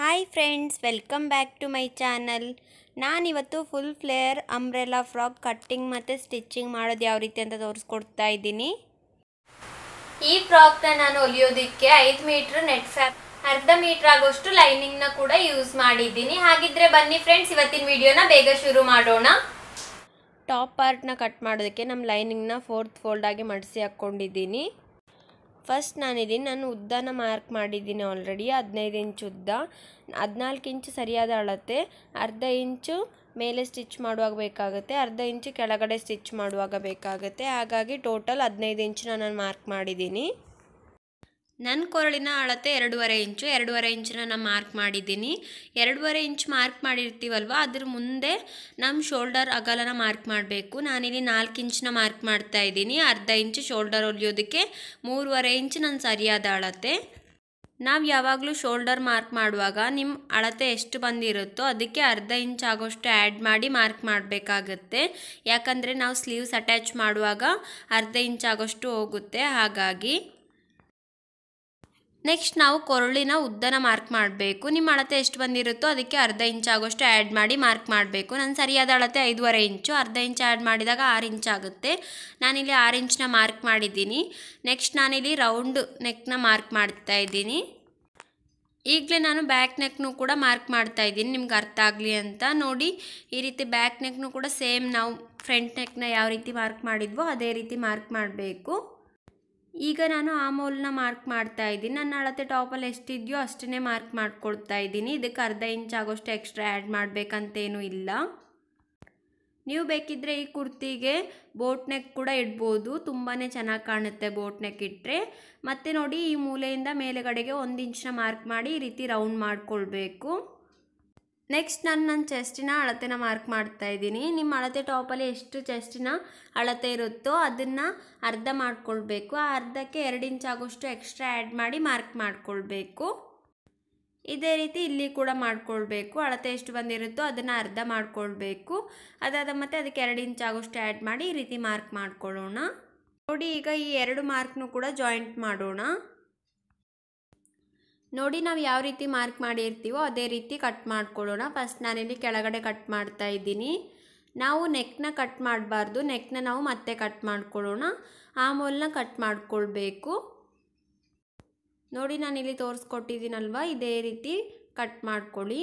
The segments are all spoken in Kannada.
hi friends welcome back to my channel ನಾನಿವತ್ತು full flare umbrella frock cutting ಮತ್ತು ಸ್ಟಿಚ್ಚಿಂಗ್ ಮಾಡೋದು ಯಾವ ರೀತಿ ಅಂತ ತೋರಿಸ್ಕೊಡ್ತಾ ಇದ್ದೀನಿ ಈ ಫ್ರಾಕ್ನ ನಾನು ಹೊಲಿಯೋದಕ್ಕೆ ಐದು ಮೀಟ್ರ್ ನೆಟ್ ಫ್ಯಾಕ್ ಅರ್ಧ ಮೀಟ್ರ್ ಆಗೋಷ್ಟು ಲೈನಿಂಗ್ನ ಕೂಡ ಯೂಸ್ ಮಾಡಿದ್ದೀನಿ ಹಾಗಿದ್ರೆ ಬನ್ನಿ ಫ್ರೆಂಡ್ಸ್ ಇವತ್ತಿನ ವಿಡಿಯೋನ ಬೇಗ ಶುರು ಮಾಡೋಣ ಟಾಪ್ ಪಾರ್ಟ್ನ ಕಟ್ ಮಾಡೋದಕ್ಕೆ ನಮ್ಮ ಲೈನಿಂಗ್ನ ಫೋರ್ತ್ ಫೋಲ್ಡ್ ಆಗಿ ಮಡಿಸಿ ಹಾಕ್ಕೊಂಡಿದ್ದೀನಿ ಫಸ್ಟ್ ನಾನಿದ್ದೀನಿ ನಾನು ಉದ್ದನ ಮಾರ್ಕ್ ಮಾಡಿದ್ದೀನಿ ಆಲ್ರೆಡಿ ಹದಿನೈದು ಇಂಚು ಉದ್ದ ಹದಿನಾಲ್ಕು ಇಂಚು ಸರಿಯಾದ ಅಳತೆ ಅರ್ಧ ಇಂಚು ಮೇಲೆ ಸ್ಟಿಚ್ ಮಾಡುವಾಗ ಬೇಕಾಗುತ್ತೆ ಅರ್ಧ ಇಂಚು ಕೆಳಗಡೆ ಸ್ಟಿಚ್ ಮಾಡುವಾಗ ಬೇಕಾಗುತ್ತೆ ಹಾಗಾಗಿ ಟೋಟಲ್ ಹದಿನೈದು ಇಂಚು ನಾನು ಮಾರ್ಕ್ ಮಾಡಿದ್ದೀನಿ ನನ್ನ ಕೊರಳಿನ ಅಳತೆ ಎರಡೂವರೆ ಇಂಚು ಎರಡೂವರೆ ಇಂಚನ್ನ ನಾನು ಮಾರ್ಕ್ ಮಾಡಿದ್ದೀನಿ ಎರಡೂವರೆ ಇಂಚ್ ಮಾರ್ಕ್ ಮಾಡಿರ್ತೀವಲ್ವ ಅದ್ರ ಮುಂದೆ ನಮ್ಮ ಶೋಲ್ಡರ್ ಅಗಲನ ಮಾರ್ಕ್ ಮಾಡಬೇಕು ನಾನಿಲ್ಲಿ ನಾಲ್ಕು ಇಂಚನ್ನ ಮಾರ್ಕ್ ಮಾಡ್ತಾ ಇದ್ದೀನಿ ಅರ್ಧ ಇಂಚ್ ಶೋಲ್ಡರ್ ಹೊಲಿಯೋದಕ್ಕೆ ಮೂರುವರೆ ಇಂಚ್ ನನ್ನ ಸರಿಯಾದ ಅಳತೆ ನಾವು ಯಾವಾಗಲೂ ಶೋಲ್ಡರ್ ಮಾರ್ಕ್ ಮಾಡುವಾಗ ನಿಮ್ಮ ಅಳತೆ ಎಷ್ಟು ಬಂದಿರುತ್ತೋ ಅದಕ್ಕೆ ಅರ್ಧ ಇಂಚ್ ಆಗೋಷ್ಟು ಆ್ಯಡ್ ಮಾಡಿ ಮಾರ್ಕ್ ಮಾಡಬೇಕಾಗತ್ತೆ ಯಾಕಂದರೆ ನಾವು ಸ್ಲೀವ್ಸ್ ಅಟ್ಯಾಚ್ ಮಾಡುವಾಗ ಅರ್ಧ ಇಂಚ್ ಆಗೋಷ್ಟು ಹೋಗುತ್ತೆ ಹಾಗಾಗಿ ನೆಕ್ಸ್ಟ್ ನಾವು ಕೊರಳಿನ ಉದ್ದನ ಮಾರ್ಕ್ ಮಾಡಬೇಕು ನಿಮ್ಮ ಅಳತೆ ಎಷ್ಟು ಬಂದಿರುತ್ತೋ ಅದಕ್ಕೆ ಅರ್ಧ ಇಂಚ್ ಆಗೋಷ್ಟು ಆ್ಯಡ್ ಮಾಡಿ ಮಾರ್ಕ್ ಮಾಡಬೇಕು ನಾನು ಸರಿಯಾದ ಅಳತೆ ಐದೂವರೆ ಇಂಚು ಅರ್ಧ ಇಂಚ್ ಆ್ಯಡ್ ಮಾಡಿದಾಗ ಆರು ಇಂಚ್ ಆಗುತ್ತೆ ನಾನಿಲ್ಲಿ ಆರು ಇಂಚ್ನ ಮಾರ್ಕ್ ಮಾಡಿದ್ದೀನಿ ನೆಕ್ಸ್ಟ್ ನಾನಿಲ್ಲಿ ರೌಂಡ್ ನೆಕ್ನ ಮಾರ್ಕ್ ಮಾಡ್ತಾ ಇದ್ದೀನಿ ಈಗಲೇ ನಾನು ಬ್ಯಾಕ್ ನೆಕ್ನೂ ಕೂಡ ಮಾರ್ಕ್ ಮಾಡ್ತಾ ಇದ್ದೀನಿ ನಿಮ್ಗೆ ಅರ್ಥ ಆಗಲಿ ಅಂತ ನೋಡಿ ಈ ರೀತಿ ಬ್ಯಾಕ್ ನೆಕ್ನೂ ಕೂಡ ಸೇಮ್ ನಾವು ಫ್ರಂಟ್ ನೆಕ್ನ ಯಾವ ರೀತಿ ಮಾರ್ಕ್ ಮಾಡಿದ್ವೋ ಅದೇ ರೀತಿ ಮಾರ್ಕ್ ಮಾಡಬೇಕು ಈಗ ನಾನು ಆ ಮೌಲ್ನ ಮಾರ್ಕ್ ಮಾಡ್ತಾ ಇದ್ದೀನಿ ನನ್ನ ಅಳತೆ ಟಾಪಲ್ಲಿ ಎಷ್ಟಿದೆಯೋ ಅಷ್ಟನ್ನೇ ಮಾರ್ಕ್ ಮಾಡ್ಕೊಳ್ತಾ ಇದ್ದೀನಿ ಇದಕ್ಕೆ ಅರ್ಧ ಇಂಚ್ ಆಗೋಷ್ಟು ಎಕ್ಸ್ಟ್ರಾ ಆ್ಯಡ್ ಮಾಡಬೇಕಂತೇನೂ ಇಲ್ಲ ನೀವು ಬೇಕಿದ್ದರೆ ಈ ಕುರ್ತಿಗೆ ಬೋಟ್ ನೆಕ್ ಕೂಡ ಇಡ್ಬೋದು ತುಂಬಾ ಚೆನ್ನಾಗಿ ಕಾಣುತ್ತೆ ಬೋಟ್ ನೆಕ್ ಇಟ್ಟರೆ ಮತ್ತು ನೋಡಿ ಈ ಮೂಲೆಯಿಂದ ಮೇಲೆಗಡೆಗೆ ಒಂದು ಇಂಚನ್ನ ಮಾರ್ಕ್ ಮಾಡಿ ಈ ರೀತಿ ರೌಂಡ್ ಮಾಡಿಕೊಳ್ಬೇಕು ನೆಕ್ಸ್ಟ್ ನಾನು ನನ್ನ ಚೆಸ್ಟಿನ ಅಳತೆನ ಮಾರ್ಕ್ ಮಾಡ್ತಾ ಇದ್ದೀನಿ ನಿಮ್ಮ ಅಳತೆ ಟಾಪಲ್ಲಿ ಎಷ್ಟು ಚೆಸ್ಟಿನ ಅಳತೆ ಇರುತ್ತೋ ಅದನ್ನು ಅರ್ಧ ಮಾಡಿಕೊಳ್ಬೇಕು ಆ ಅರ್ಧಕ್ಕೆ ಎರಡು ಇಂಚ್ ಆಗೋಷ್ಟು ಎಕ್ಸ್ಟ್ರಾ ಆ್ಯಡ್ ಮಾಡಿ ಮಾರ್ಕ್ ಮಾಡಿಕೊಳ್ಬೇಕು ಇದೇ ರೀತಿ ಇಲ್ಲಿ ಕೂಡ ಮಾಡಿಕೊಳ್ಬೇಕು ಅಳತೆ ಎಷ್ಟು ಬಂದಿರುತ್ತೋ ಅದನ್ನು ಅರ್ಧ ಮಾಡಿಕೊಳ್ಬೇಕು ಅದಾದ ಮತ್ತೆ ಅದಕ್ಕೆ ಎರಡು ಇಂಚ್ ಆಗೋಷ್ಟು ಆ್ಯಡ್ ಮಾಡಿ ಈ ರೀತಿ ಮಾರ್ಕ್ ಮಾಡ್ಕೊಳ್ಳೋಣ ನೋಡಿ ಈಗ ಈ ಎರಡು ಮಾರ್ಕ್ನೂ ಕೂಡ ಜಾಯಿಂಟ್ ಮಾಡೋಣ ನೋಡಿ ನಾವು ಯಾವ ರೀತಿ ಮಾರ್ಕ್ ಮಾಡಿರ್ತೀವೋ ಅದೇ ರೀತಿ ಕಟ್ ಮಾಡ್ಕೊಳ್ಳೋಣ ಫಸ್ಟ್ ನಾನಿಲ್ಲಿ ಕೆಳಗಡೆ ಕಟ್ ಮಾಡ್ತಾ ಇದ್ದೀನಿ ನಾವು ನೆಕ್ನ ಕಟ್ ಮಾಡಬಾರ್ದು ನೆಕ್ನ ನಾವು ಮತ್ತೆ ಕಟ್ ಮಾಡ್ಕೊಳ್ಳೋಣ ಆ ಮೂಲನ ಕಟ್ ಮಾಡಿಕೊಳ್ಬೇಕು ನೋಡಿ ನಾನಿಲ್ಲಿ ತೋರಿಸ್ಕೊಟ್ಟಿದ್ದೀನಲ್ವ ಇದೇ ರೀತಿ ಕಟ್ ಮಾಡ್ಕೊಳ್ಳಿ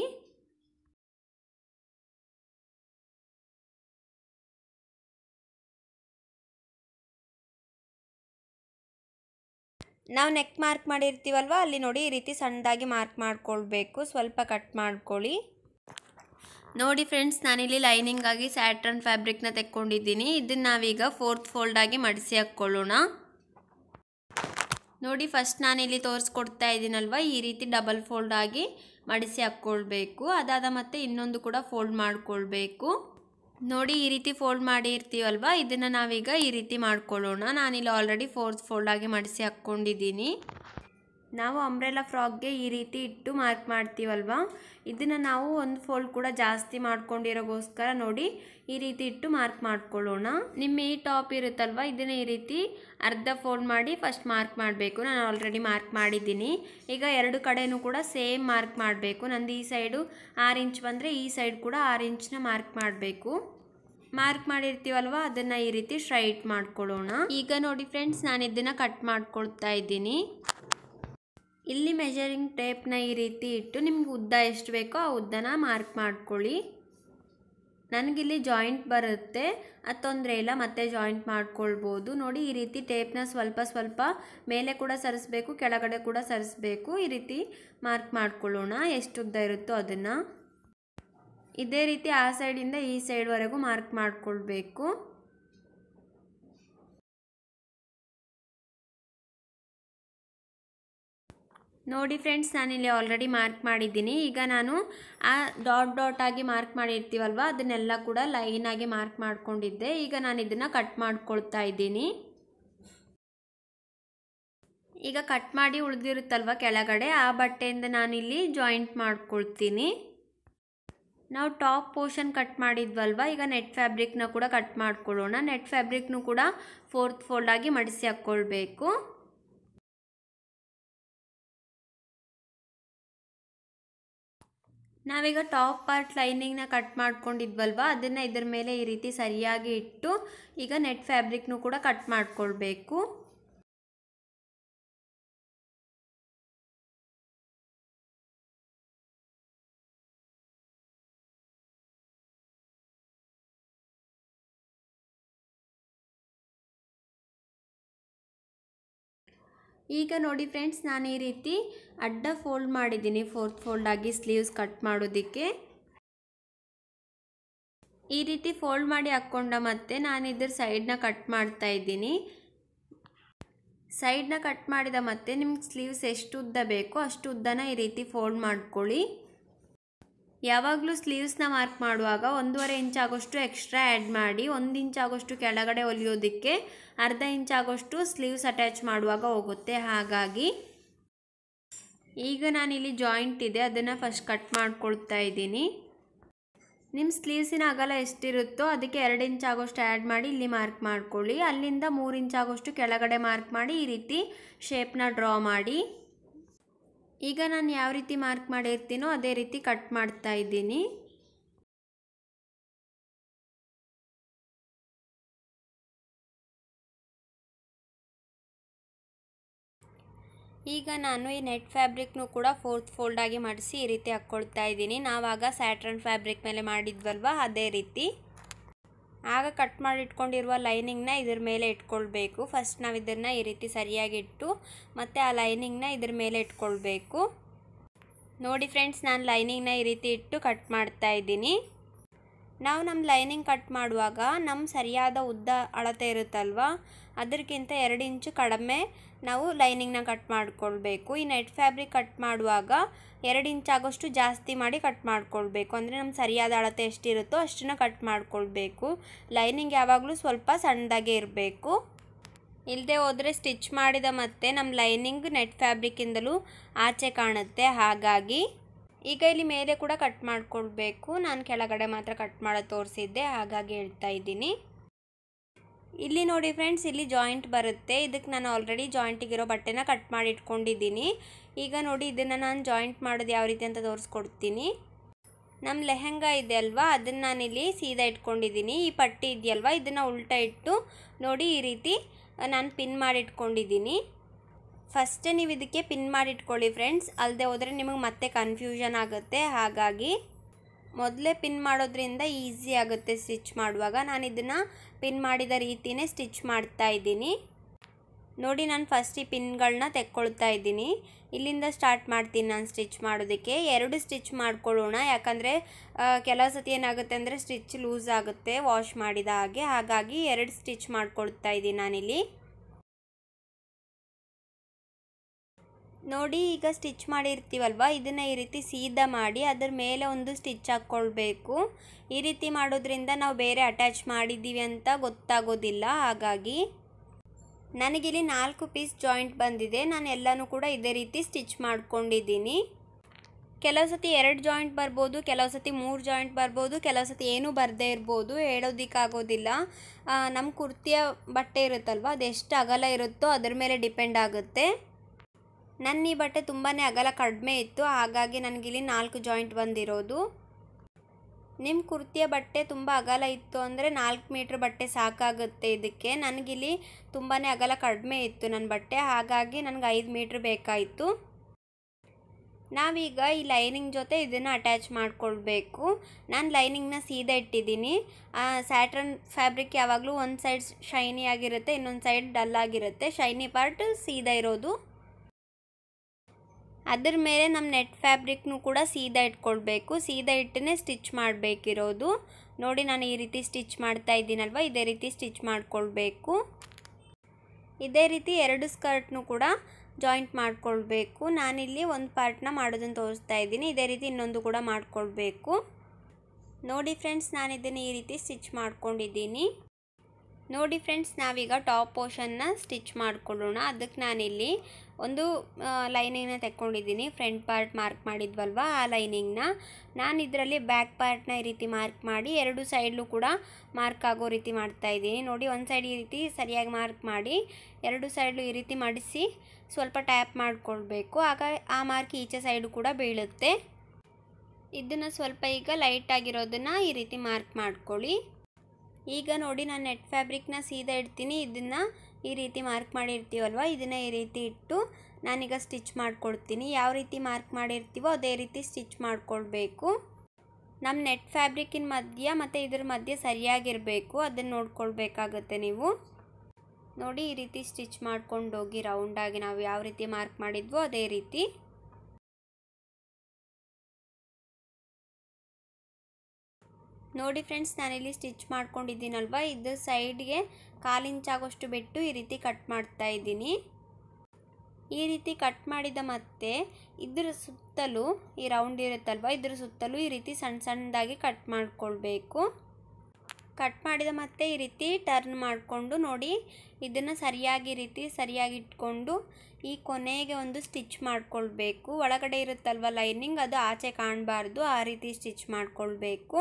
ನಾವು ನೆಕ್ ಮಾರ್ಕ್ ಮಾಡಿರ್ತೀವಲ್ವ ಅಲ್ಲಿ ನೋಡಿ ಈ ರೀತಿ ಸಣ್ಣದಾಗಿ ಮಾರ್ಕ್ ಮಾಡ್ಕೊಳ್ಬೇಕು ಸ್ವಲ್ಪ ಕಟ್ ಮಾಡ್ಕೊಳ್ಳಿ ನೋಡಿ ಫ್ರೆಂಡ್ಸ್ ನಾನಿಲ್ಲಿ ಲೈನಿಂಗಾಗಿ ಸ್ಯಾಟ್ರನ್ ಫ್ಯಾಬ್ರಿಕ್ನ ತೆಕ್ಕೊಂಡಿದ್ದೀನಿ ಇದನ್ನು ನಾವೀಗ ಫೋರ್ತ್ ಫೋಲ್ಡಾಗಿ ಮಡಿಸಿ ಹಾಕ್ಕೊಳ್ಳೋಣ ನೋಡಿ ಫಸ್ಟ್ ನಾನಿಲ್ಲಿ ತೋರಿಸ್ಕೊಡ್ತಾ ಇದ್ದೀನಲ್ವ ಈ ರೀತಿ ಡಬಲ್ ಫೋಲ್ಡ್ ಆಗಿ ಮಡಿಸಿ ಹಾಕ್ಕೊಳ್ಬೇಕು ಅದಾದ ಮತ್ತೆ ಇನ್ನೊಂದು ಕೂಡ ಫೋಲ್ಡ್ ಮಾಡಿಕೊಳ್ಬೇಕು ನೋಡಿ ಈ ರೀತಿ ಫೋಲ್ಡ್ ಮಾಡಿ ಇರ್ತೀವಲ್ವ ಇದನ್ನು ನಾವೀಗ ಈ ರೀತಿ ಮಾಡ್ಕೊಳ್ಳೋಣ ನಾನಿಲ್ಲಿ ಆಲ್ರೆಡಿ ಫೋರ್ತ್ ಫೋಲ್ಡ್ ಆಗಿ ಮಡಿಸಿ ಹಾಕ್ಕೊಂಡಿದ್ದೀನಿ ನಾವು ಅಂಬ್ರೆಲಾ ಫ್ರಾಕ್ಗೆ ಈ ರೀತಿ ಇಟ್ಟು ಮಾರ್ಕ್ ಮಾಡ್ತೀವಲ್ವ ಇದನ್ನು ನಾವು ಒಂದು ಫೋಲ್ಡ್ ಕೂಡ ಜಾಸ್ತಿ ಮಾಡ್ಕೊಂಡಿರೋಗೋಸ್ಕರ ನೋಡಿ ಈ ರೀತಿ ಇಟ್ಟು ಮಾರ್ಕ್ ಮಾಡ್ಕೊಳ್ಳೋಣ ನಿಮ್ಮ ಈ ಟಾಪ್ ಇರುತ್ತಲ್ವ ಇದನ್ನ ಈ ರೀತಿ ಅರ್ಧ ಫೋಲ್ಡ್ ಮಾಡಿ ಫಸ್ಟ್ ಮಾರ್ಕ್ ಮಾಡಬೇಕು ನಾನು ಆಲ್ರೆಡಿ ಮಾರ್ಕ್ ಮಾಡಿದ್ದೀನಿ ಈಗ ಎರಡು ಕಡೆಯೂ ಕೂಡ ಸೇಮ್ ಮಾರ್ಕ್ ಮಾಡಬೇಕು ನಂದು ಈ ಸೈಡು ಆರು ಇಂಚ್ ಬಂದರೆ ಈ ಸೈಡ್ ಕೂಡ ಆರು ಇಂಚ್ನ ಮಾರ್ಕ್ ಮಾಡಬೇಕು ಮಾರ್ಕ್ ಮಾಡಿರ್ತೀವಲ್ವ ಅದನ್ನು ಈ ರೀತಿ ಸ್ಟ್ರೈಟ್ ಮಾಡ್ಕೊಳ್ಳೋಣ ಈಗ ನೋಡಿ ಫ್ರೆಂಡ್ಸ್ ನಾನು ಇದನ್ನು ಕಟ್ ಮಾಡ್ಕೊಳ್ತಾ ಇದ್ದೀನಿ ಇಲ್ಲಿ ಮೆಜರಿಂಗ್ ಟೇಪ್ನ ಈ ರೀತಿ ಇಟ್ಟು ನಿಮ್ಗೆ ಉದ್ದ ಎಷ್ಟು ಬೇಕೋ ಆ ಉದ್ದನ ಮಾರ್ಕ್ ಮಾಡ್ಕೊಳ್ಳಿ ನನಗಿಲ್ಲಿ ಜಾಯಿಂಟ್ ಬರುತ್ತೆ ಅದು ತೊಂದರೆ ಇಲ್ಲ ಮತ್ತೆ ಜಾಯಿಂಟ್ ಮಾಡ್ಕೊಳ್ಬೋದು ನೋಡಿ ಈ ರೀತಿ ಟೇಪ್ನ ಸ್ವಲ್ಪ ಸ್ವಲ್ಪ ಮೇಲೆ ಕೂಡ ಸರಿಸ್ಬೇಕು ಕೆಳಗಡೆ ಕೂಡ ಸರಿಸ್ಬೇಕು ಈ ರೀತಿ ಮಾರ್ಕ್ ಮಾಡ್ಕೊಳ್ಳೋಣ ಎಷ್ಟು ಉದ್ದ ಇರುತ್ತೋ ಅದನ್ನು ಇದೇ ರೀತಿ ಆ ಸೈಡಿಂದ ಈ ಸೈಡ್ವರೆಗೂ ಮಾರ್ಕ್ ಮಾಡಿಕೊಳ್ಬೇಕು ನೋಡಿ ಫ್ರೆಂಡ್ಸ್ ನಾನಿಲ್ಲಿ ಆಲ್ರೆಡಿ ಮಾರ್ಕ್ ಮಾಡಿದ್ದೀನಿ ಈಗ ನಾನು ಆ ಡಾಟ್ ಡಾಟ್ ಆಗಿ ಮಾರ್ಕ್ ಮಾಡಿರ್ತೀವಲ್ವ ಅದನ್ನೆಲ್ಲ ಕೂಡ ಲೈನಾಗಿ ಮಾರ್ಕ್ ಮಾಡಿಕೊಂಡಿದ್ದೆ ಈಗ ನಾನು ಇದನ್ನು ಕಟ್ ಮಾಡ್ಕೊಳ್ತಾ ಇದ್ದೀನಿ ಈಗ ಕಟ್ ಮಾಡಿ ಉಳಿದಿರುತ್ತಲ್ವ ಕೆಳಗಡೆ ಆ ಬಟ್ಟೆಯಿಂದ ನಾನಿಲ್ಲಿ ಜಾಯಿಂಟ್ ಮಾಡ್ಕೊಳ್ತೀನಿ ನಾವು ಟಾಪ್ ಪೋರ್ಷನ್ ಕಟ್ ಮಾಡಿದ್ವಲ್ವ ಈಗ ನೆಟ್ ಫ್ಯಾಬ್ರಿಕ್ನ ಕೂಡ ಕಟ್ ಮಾಡ್ಕೊಳ್ಳೋಣ ನೆಟ್ ಫ್ಯಾಬ್ರಿಕ್ನು ಕೂಡ ಫೋರ್ತ್ ಫೋಲ್ಡ್ ಆಗಿ ಮಡಿಸಿ ಹಾಕ್ಕೊಳ್ಬೇಕು ನಾವೀಗ ಟಾಪ್ ಪಾರ್ಟ್ ಲೈನಿಂಗ್ನ ಕಟ್ ಮಾಡ್ಕೊಂಡಿದ್ವಲ್ವ ಅದನ್ನು ಇದರ ಮೇಲೆ ಈ ರೀತಿ ಸರಿಯಾಗಿ ಇಟ್ಟು ಈಗ ನೆಟ್ ಫ್ಯಾಬ್ರಿಕ್ನು ಕೂಡ ಕಟ್ ಮಾಡಿಕೊಳ್ಬೇಕು ಈಗ ನೋಡಿ ಫ್ರೆಂಡ್ಸ್ ನಾನು ಈ ರೀತಿ ಅಡ್ಡ ಫೋಲ್ಡ್ ಮಾಡಿದ್ದೀನಿ ಫೋರ್ತ್ ಫೋಲ್ಡ್ ಆಗಿ ಸ್ಲೀವ್ಸ್ ಕಟ್ ಮಾಡೋದಕ್ಕೆ ಈ ರೀತಿ ಫೋಲ್ಡ್ ಮಾಡಿ ಹಾಕ್ಕೊಂಡ ಮತ್ತೆ ನಾನು ಇದ್ರ ಸೈಡ್ನ ಕಟ್ ಮಾಡ್ತಾ ಇದ್ದೀನಿ ಸೈಡ್ನ ಕಟ್ ಮಾಡಿದ ಮತ್ತೆ ನಿಮ್ಗೆ ಸ್ಲೀವ್ಸ್ ಎಷ್ಟು ಉದ್ದ ಬೇಕೋ ಅಷ್ಟು ಉದ್ದನ ಈ ರೀತಿ ಫೋಲ್ಡ್ ಮಾಡ್ಕೊಳ್ಳಿ ಯಾವಾಗಲೂ ಸ್ಲೀವ್ಸ್ನ ಮಾರ್ಕ್ ಮಾಡುವಾಗ ಒಂದೂವರೆ ಇಂಚ್ ಆಗೋಷ್ಟು ಎಕ್ಸ್ಟ್ರಾ ಆ್ಯಡ್ ಮಾಡಿ ಒಂದು ಇಂಚ್ ಆಗೋಷ್ಟು ಕೆಳಗಡೆ ಹೊಲಿಯೋದಕ್ಕೆ ಅರ್ಧ ಇಂಚ್ ಆಗೋಷ್ಟು ಸ್ಲೀವ್ಸ್ ಅಟ್ಯಾಚ್ ಮಾಡುವಾಗ ಹೋಗುತ್ತೆ ಹಾಗಾಗಿ ಈಗ ನಾನಿಲ್ಲಿ ಜಾಯಿಂಟ್ ಇದೆ ಅದನ್ನು ಫಸ್ಟ್ ಕಟ್ ಮಾಡ್ಕೊಳ್ತಾ ಇದ್ದೀನಿ ನಿಮ್ಮ ಸ್ಲೀವ್ಸಿನ ಅಗಲ ಎಷ್ಟಿರುತ್ತೋ ಅದಕ್ಕೆ ಎರಡು ಇಂಚ್ ಆಗೋಷ್ಟು ಆ್ಯಡ್ ಮಾಡಿ ಇಲ್ಲಿ ಮಾರ್ಕ್ ಮಾಡ್ಕೊಳ್ಳಿ ಅಲ್ಲಿಂದ ಮೂರು ಇಂಚ್ ಆಗೋಷ್ಟು ಕೆಳಗಡೆ ಮಾರ್ಕ್ ಮಾಡಿ ಈ ರೀತಿ ಶೇಪ್ನ ಡ್ರಾ ಮಾಡಿ ಈಗ ನಾನು ಯಾವ ರೀತಿ ಮಾರ್ಕ್ ಮಾಡಿರ್ತೀನೋ ಅದೇ ರೀತಿ ಕಟ್ ಮಾಡ್ತಾ ಇದ್ದೀನಿ ಈಗ ನಾನು ಈ ನೆಟ್ ಫ್ಯಾಬ್ರಿಕ್ನು ಕೂಡ ಫೋರ್ತ್ ಫೋಲ್ಡಾಗಿ ಮಾಡಿಸಿ ಈ ರೀತಿ ಹಾಕ್ಕೊಳ್ತಾ ಇದ್ದೀನಿ ನಾವಾಗ ಸ್ಯಾಟ್ರನ್ ಫ್ಯಾಬ್ರಿಕ್ ಮೇಲೆ ಮಾಡಿದ್ವಲ್ವ ಅದೇ ರೀತಿ ಆಗ ಕಟ್ ಮಾಡಿ ಇಟ್ಕೊಂಡಿರುವ ಲೈನಿಂಗ್ನ ಇದ್ರ ಮೇಲೆ ಇಟ್ಕೊಳ್ಬೇಕು ಫಸ್ಟ್ ನಾವು ಇದನ್ನು ಈ ರೀತಿ ಸರಿಯಾಗಿ ಇಟ್ಟು ಮತ್ತು ಆ ಲೈನಿಂಗ್ನ ಇದ್ರ ಮೇಲೆ ಇಟ್ಕೊಳ್ಬೇಕು ನೋಡಿ ಫ್ರೆಂಡ್ಸ್ ನಾನು ಲೈನಿಂಗ್ನ ಈ ರೀತಿ ಇಟ್ಟು ಕಟ್ ಮಾಡ್ತಾ ಇದ್ದೀನಿ ನಾವು ನಮ್ಮ ಲೈನಿಂಗ್ ಕಟ್ ಮಾಡುವಾಗ ನಮ್ಮ ಸರಿಯಾದ ಉದ್ದ ಅಳತೆ ಇರುತ್ತಲ್ವ ಅದಕ್ಕಿಂತ ಎರಡು ಇಂಚು ಕಡಿಮೆ ನಾವು ಲೈನಿಂಗ್ನ ಕಟ್ ಮಾಡಿಕೊಳ್ಬೇಕು ಈ ನೆಟ್ ಫ್ಯಾಬ್ರಿಕ್ ಕಟ್ ಮಾಡುವಾಗ ಎರಡು ಆಗೋಷ್ಟು ಜಾಸ್ತಿ ಮಾಡಿ ಕಟ್ ಮಾಡ್ಕೊಳ್ಬೇಕು ಅಂದರೆ ನಮ್ಮ ಸರಿಯಾದ ಅಳತೆ ಎಷ್ಟಿರುತ್ತೋ ಅಷ್ಟನ್ನು ಕಟ್ ಮಾಡ್ಕೊಳ್ಬೇಕು ಲೈನಿಂಗ್ ಯಾವಾಗಲೂ ಸ್ವಲ್ಪ ಸಣ್ಣದಾಗೆ ಇರಬೇಕು ಇಲ್ಲದೆ ಹೋದರೆ ಸ್ಟಿಚ್ ಮಾಡಿದ ಮತ್ತೆ ನಮ್ಮ ಲೈನಿಂಗ್ ನೆಟ್ ಫ್ಯಾಬ್ರಿಕ್ಕಿಂದಲೂ ಆಚೆ ಕಾಣುತ್ತೆ ಹಾಗಾಗಿ ಈಗ ಇಲ್ಲಿ ಮೇಲೆ ಕೂಡ ಕಟ್ ಮಾಡ್ಕೊಳ್ಬೇಕು ನಾನು ಕೆಳಗಡೆ ಮಾತ್ರ ಕಟ್ ಮಾಡೋ ತೋರಿಸಿದ್ದೆ ಹಾಗಾಗಿ ಹೇಳ್ತಾ ಇದ್ದೀನಿ ಇಲ್ಲಿ ನೋಡಿ ಫ್ರೆಂಡ್ಸ್ ಇಲ್ಲಿ ಜಾಯಿಂಟ್ ಬರುತ್ತೆ ಇದಕ್ಕೆ ನಾನು ಆಲ್ರೆಡಿ ಜಾಯಿಂಟಿಗಿರೋ ಬಟ್ಟೆನ ಕಟ್ ಮಾಡಿ ಇಟ್ಕೊಂಡಿದ್ದೀನಿ ಈಗ ನೋಡಿ ಇದನ್ನು ನಾನು ಜಾಯಿಂಟ್ ಮಾಡೋದು ಯಾವ ರೀತಿ ಅಂತ ತೋರಿಸ್ಕೊಡ್ತೀನಿ ನಮ್ಮ ಲೆಹೆಂಗಾ ಇದೆ ಅಲ್ವಾ ಅದನ್ನು ನಾನಿಲ್ಲಿ ಸೀದಾ ಇಟ್ಕೊಂಡಿದ್ದೀನಿ ಈ ಪಟ್ಟಿ ಇದೆಯಲ್ವ ಇದನ್ನು ಉಲ್ಟ ಇಟ್ಟು ನೋಡಿ ಈ ರೀತಿ ನಾನು ಪಿನ್ ಮಾಡಿ ಇಟ್ಕೊಂಡಿದ್ದೀನಿ ಫಸ್ಟೇ ನೀವು ಇದಕ್ಕೆ ಪಿನ್ ಮಾಡಿ ಇಟ್ಕೊಳ್ಳಿ ಫ್ರೆಂಡ್ಸ್ ಅಲ್ಲದೆ ಹೋದರೆ ನಿಮಗೆ ಮತ್ತೆ ಕನ್ಫ್ಯೂಷನ್ ಆಗುತ್ತೆ ಹಾಗಾಗಿ ಮೊದಲೇ ಪಿನ್ ಮಾಡೋದ್ರಿಂದ ಈಸಿ ಆಗುತ್ತೆ ಸ್ಟಿಚ್ ಮಾಡುವಾಗ ನಾನು ಇದನ್ನು ಪಿನ್ ಮಾಡಿದ ರೀತಿಯೇ ಸ್ಟಿಚ್ ಮಾಡ್ತಾ ಇದ್ದೀನಿ ನೋಡಿ ನಾನು ಫಸ್ಟ್ ಈ ಪಿನ್ಗಳನ್ನ ತೆಕ್ಕೊಳ್ತಾ ಇದ್ದೀನಿ ಇಲ್ಲಿಂದ ಸ್ಟಾರ್ಟ್ ಮಾಡ್ತೀನಿ ನಾನು ಸ್ಟಿಚ್ ಮಾಡೋದಕ್ಕೆ ಎರಡು ಸ್ಟಿಚ್ ಮಾಡ್ಕೊಳ್ಳೋಣ ಯಾಕಂದರೆ ಕೆಲವು ಸತಿ ಏನಾಗುತ್ತೆ ಅಂದರೆ ಸ್ಟಿಚ್ ಲೂಸ್ ಆಗುತ್ತೆ ವಾಶ್ ಮಾಡಿದ ಹಾಗೆ ಹಾಗಾಗಿ ಎರಡು ಸ್ಟಿಚ್ ಮಾಡ್ಕೊಳ್ತಾ ಇದ್ದೀನಿ ನಾನಿಲ್ಲಿ ನೋಡಿ ಈಗ ಸ್ಟಿಚ್ ಮಾಡಿರ್ತೀವಲ್ವ ಇದನ್ನು ಈ ರೀತಿ ಸೀದಾ ಮಾಡಿ ಅದರ ಮೇಲೆ ಒಂದು ಸ್ಟಿಚ್ ಹಾಕ್ಕೊಳ್ಬೇಕು ಈ ರೀತಿ ಮಾಡೋದ್ರಿಂದ ನಾವು ಬೇರೆ ಅಟ್ಯಾಚ್ ಮಾಡಿದ್ದೀವಿ ಅಂತ ಗೊತ್ತಾಗೋದಿಲ್ಲ ಹಾಗಾಗಿ ನನಗಿಲ್ಲಿ ನಾಲ್ಕು ಪೀಸ್ ಜಾಯಿಂಟ್ ಬಂದಿದೆ ನಾನು ಎಲ್ಲನೂ ಕೂಡ ಇದೇ ರೀತಿ ಸ್ಟಿಚ್ ಮಾಡ್ಕೊಂಡಿದ್ದೀನಿ ಕೆಲವು ಸತಿ ಎರಡು ಜಾಯಿಂಟ್ ಬರ್ಬೋದು ಕೆಲವು ಸತಿ ಮೂರು ಜಾಯಿಂಟ್ ಬರ್ಬೋದು ಕೆಲವು ಸತಿ ಏನೂ ಬರದೇ ಇರ್ಬೋದು ಹೇಳೋದಕ್ಕಾಗೋದಿಲ್ಲ ನಮ್ಮ ಕುರ್ತಿಯ ಬಟ್ಟೆ ಇರುತ್ತಲ್ವ ಅದೆಷ್ಟು ಅಗಲ ಇರುತ್ತೋ ಅದ್ರ ಮೇಲೆ ಡಿಪೆಂಡ್ ಆಗುತ್ತೆ ನನ್ನ ಈ ಬಟ್ಟೆ ತುಂಬಾ ಅಗಲ ಕಡಿಮೆ ಇತ್ತು ಹಾಗಾಗಿ ನನಗಿಲ್ಲಿ ನಾಲ್ಕು ಜಾಯಿಂಟ್ ಬಂದಿರೋದು ನಿಮ್ಮ ಕುರ್ತಿಯ ಬಟ್ಟೆ ತುಂಬ ಅಗಲ ಇತ್ತು ಅಂದರೆ ನಾಲ್ಕು ಮೀಟ್ರ್ ಬಟ್ಟೆ ಸಾಕಾಗುತ್ತೆ ಇದಕ್ಕೆ ನನಗಿಲ್ಲಿ ತುಂಬಾ ಅಗಲ ಕಡಿಮೆ ಇತ್ತು ನನ್ನ ಬಟ್ಟೆ ಹಾಗಾಗಿ ನನಗೆ ಐದು ಮೀಟ್ರ್ ಬೇಕಾಯಿತು ನಾವೀಗ ಈ ಲೈನಿಂಗ್ ಜೊತೆ ಇದನ್ನು ಅಟ್ಯಾಚ್ ಮಾಡಿಕೊಳ್ಬೇಕು ನಾನು ಲೈನಿಂಗ್ನ ಸೀದ ಇಟ್ಟಿದ್ದೀನಿ ಸ್ಯಾಟ್ರನ್ ಫ್ಯಾಬ್ರಿಕ್ ಯಾವಾಗಲೂ ಒಂದು ಸೈಡ್ ಶೈನಿ ಆಗಿರುತ್ತೆ ಇನ್ನೊಂದು ಸೈಡ್ ಡಲ್ ಆಗಿರುತ್ತೆ ಶೈನಿ ಪಾರ್ಟ್ ಸೀದ ಇರೋದು ಅದ್ರ ಮೇಲೆ ನಮ್ಮ ನೆಟ್ ಫ್ಯಾಬ್ರಿಕ್ನು ಕೂಡ ಸೀದಾ ಇಟ್ಕೊಳ್ಬೇಕು ಸೀದಾ ಇಟ್ಟೇ ಸ್ಟಿಚ್ ಮಾಡಬೇಕಿರೋದು ನೋಡಿ ನಾನು ಈ ರೀತಿ ಸ್ಟಿಚ್ ಮಾಡ್ತಾ ಇದ್ದೀನಲ್ವ ಇದೇ ರೀತಿ ಸ್ಟಿಚ್ ಮಾಡಿಕೊಳ್ಬೇಕು ಇದೇ ರೀತಿ ಎರಡು ಸ್ಕರ್ಟ್ನು ಕೂಡ ಜಾಯಿಂಟ್ ಮಾಡಿಕೊಳ್ಬೇಕು ನಾನಿಲ್ಲಿ ಒಂದು ಪಾರ್ಟ್ನ ಮಾಡೋದನ್ನು ತೋರಿಸ್ತಾ ಇದ್ದೀನಿ ಇದೇ ರೀತಿ ಇನ್ನೊಂದು ಕೂಡ ಮಾಡಿಕೊಳ್ಬೇಕು ನೋಡಿ ಫ್ರೆಂಡ್ಸ್ ನಾನು ಇದನ್ನೇ ಈ ರೀತಿ ಸ್ಟಿಚ್ ಮಾಡ್ಕೊಂಡಿದ್ದೀನಿ ನೋಡಿ ಫ್ರೆಂಡ್ಸ್ ನಾವೀಗ ಟಾಪ್ ಪೋರ್ಷನ್ನ ಸ್ಟಿಚ್ ಮಾಡ್ಕೊಳ್ಳೋಣ ಅದಕ್ಕೆ ನಾನಿಲ್ಲಿ ಒಂದು ಲೈನಿಂಗ್ನ ತೆಕ್ಕೊಂಡಿದ್ದೀನಿ ಫ್ರಂಟ್ ಪಾರ್ಟ್ ಮಾರ್ಕ್ ಮಾಡಿದ್ವಲ್ವ ಆ ಲೈನಿಂಗ್ನ ನಾನು ಇದರಲ್ಲಿ ಬ್ಯಾಕ್ ಪಾರ್ಟ್ನ ಈ ರೀತಿ ಮಾರ್ಕ್ ಮಾಡಿ ಎರಡು ಸೈಡ್ಲೂ ಕೂಡ ಮಾರ್ಕ್ ಆಗೋ ರೀತಿ ಮಾಡ್ತಾ ಇದ್ದೀನಿ ನೋಡಿ ಒಂದು ಸೈಡ್ ಈ ರೀತಿ ಸರಿಯಾಗಿ ಮಾರ್ಕ್ ಮಾಡಿ ಎರಡು ಸೈಡ್ಲು ಈ ರೀತಿ ಮಾಡಿಸಿ ಸ್ವಲ್ಪ ಟ್ಯಾಪ್ ಮಾಡಿಕೊಳ್ಬೇಕು ಆಗ ಆ ಮಾರ್ಕ್ ಈಚೆ ಸೈಡು ಕೂಡ ಬೀಳುತ್ತೆ ಇದನ್ನು ಸ್ವಲ್ಪ ಈಗ ಲೈಟ್ ಆಗಿರೋದನ್ನು ಈ ರೀತಿ ಮಾರ್ಕ್ ಮಾಡ್ಕೊಳ್ಳಿ ಈಗ ನೋಡಿ ನಾನು ನೆಟ್ ಫ್ಯಾಬ್ರಿಕ್ನ ಸೀದಾ ಇಡ್ತೀನಿ ಇದನ್ನು ಈ ರೀತಿ ಮಾರ್ಕ್ ಮಾಡಿರ್ತೀವಲ್ವ ಇದನ್ನು ಈ ರೀತಿ ಇಟ್ಟು ನಾನೀಗ ಸ್ಟಿಚ್ ಮಾಡಿಕೊಡ್ತೀನಿ ಯಾವ ರೀತಿ ಮಾರ್ಕ್ ಮಾಡಿರ್ತೀವೋ ಅದೇ ರೀತಿ ಸ್ಟಿಚ್ ಮಾಡಿಕೊಳ್ಬೇಕು ನಮ್ಮ ನೆಟ್ ಫ್ಯಾಬ್ರಿಕ್ಕಿನ ಮಧ್ಯ ಮತ್ತು ಇದ್ರ ಮಧ್ಯೆ ಸರಿಯಾಗಿರಬೇಕು ಅದನ್ನು ನೋಡ್ಕೊಳ್ಬೇಕಾಗತ್ತೆ ನೀವು ನೋಡಿ ಈ ರೀತಿ ಸ್ಟಿಚ್ ಮಾಡ್ಕೊಂಡೋಗಿ ರೌಂಡಾಗಿ ನಾವು ಯಾವ ರೀತಿ ಮಾರ್ಕ್ ಮಾಡಿದ್ವೋ ಅದೇ ರೀತಿ ನೋಡಿ ಫ್ರೆಂಡ್ಸ್ ನಾನಿಲ್ಲಿ ಸ್ಟಿಚ್ ಮಾಡ್ಕೊಂಡಿದ್ದೀನಲ್ವ ಇದು ಸೈಡ್ಗೆ ಕಾಲು ಆಗೋಷ್ಟು ಬಿಟ್ಟು ಈ ರೀತಿ ಕಟ್ ಮಾಡ್ತಾ ಇದ್ದೀನಿ ಈ ರೀತಿ ಕಟ್ ಮಾಡಿದ ಮತ್ತೆ ಇದ್ರ ಸುತ್ತಲೂ ಈ ರೌಂಡ್ ಇರುತ್ತಲ್ವ ಇದ್ರ ಸುತ್ತಲೂ ಈ ರೀತಿ ಸಣ್ಣ ಸಣ್ಣದಾಗಿ ಕಟ್ ಮಾಡಿಕೊಳ್ಬೇಕು ಕಟ್ ಮಾಡಿದ ಮತ್ತೆ ಈ ರೀತಿ ಟರ್ನ್ ಮಾಡಿಕೊಂಡು ನೋಡಿ ಇದನ್ನು ಸರಿಯಾಗಿ ರೀತಿ ಸರಿಯಾಗಿ ಇಟ್ಕೊಂಡು ಈ ಕೊನೆಗೆ ಒಂದು ಸ್ಟಿಚ್ ಮಾಡಿಕೊಳ್ಬೇಕು ಒಳಗಡೆ ಇರುತ್ತಲ್ವ ಲೈನಿಂಗ್ ಅದು ಆಚೆ ಕಾಣಬಾರ್ದು ಆ ರೀತಿ ಸ್ಟಿಚ್ ಮಾಡಿಕೊಳ್ಬೇಕು